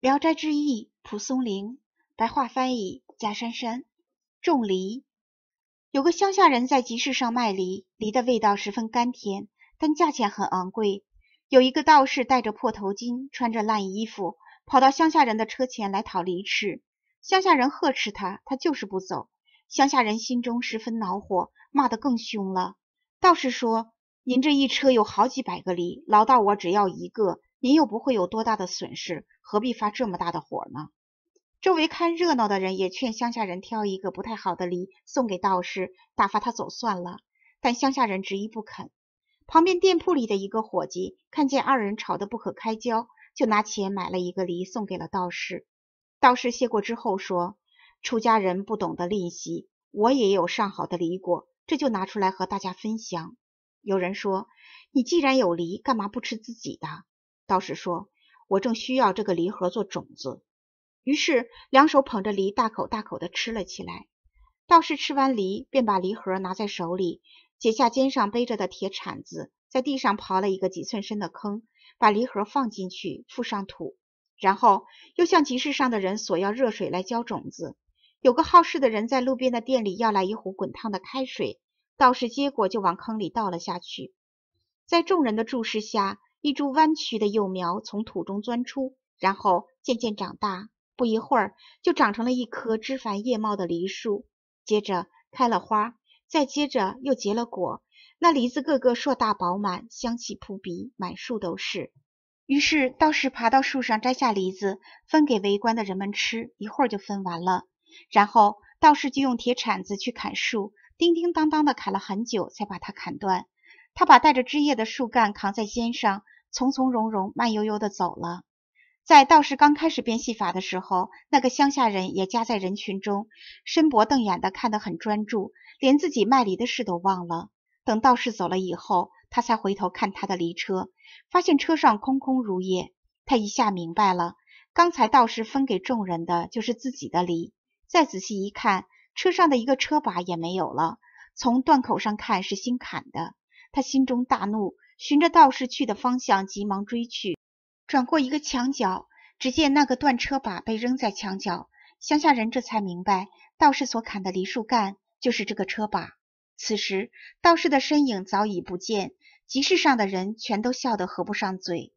《聊斋志异》蒲松龄，白话翻译贾珊珊。种梨，有个乡下人在集市上卖梨，梨的味道十分甘甜，但价钱很昂贵。有一个道士戴着破头巾，穿着烂衣服，跑到乡下人的车前来讨梨吃。乡下人呵斥他，他就是不走。乡下人心中十分恼火，骂得更凶了。道士说：“您这一车有好几百个梨，老道我只要一个。”您又不会有多大的损失，何必发这么大的火呢？周围看热闹的人也劝乡下人挑一个不太好的梨送给道士，打发他走算了。但乡下人执意不肯。旁边店铺里的一个伙计看见二人吵得不可开交，就拿钱买了一个梨送给了道士。道士谢过之后说：“出家人不懂得吝惜，我也有上好的梨果，这就拿出来和大家分享。”有人说：“你既然有梨，干嘛不吃自己的？”道士说：“我正需要这个梨核做种子。”于是，两手捧着梨，大口大口地吃了起来。道士吃完梨，便把梨核拿在手里，解下肩上背着的铁铲子，在地上刨了一个几寸深的坑，把梨核放进去，覆上土，然后又向集市上的人索要热水来浇种子。有个好事的人在路边的店里要来一壶滚烫的开水，道士接过就往坑里倒了下去，在众人的注视下。一株弯曲的幼苗从土中钻出，然后渐渐长大，不一会儿就长成了一棵枝繁叶茂的梨树。接着开了花，再接着又结了果。那梨子个个硕大饱满，香气扑鼻，满树都是。于是道士爬到树上摘下梨子，分给围观的人们吃，一会儿就分完了。然后道士就用铁铲子去砍树，叮叮当当的砍了很久，才把它砍断。他把带着枝叶的树干扛在肩上，从从容容、慢悠悠地走了。在道士刚开始变戏法的时候，那个乡下人也夹在人群中，伸脖瞪眼的看得很专注，连自己卖梨的事都忘了。等道士走了以后，他才回头看他的梨车，发现车上空空如也。他一下明白了，刚才道士分给众人的就是自己的梨。再仔细一看，车上的一个车把也没有了，从断口上看是新砍的。他心中大怒，循着道士去的方向急忙追去。转过一个墙角，只见那个断车把被扔在墙角。乡下人这才明白，道士所砍的梨树干就是这个车把。此时，道士的身影早已不见。集市上的人全都笑得合不上嘴。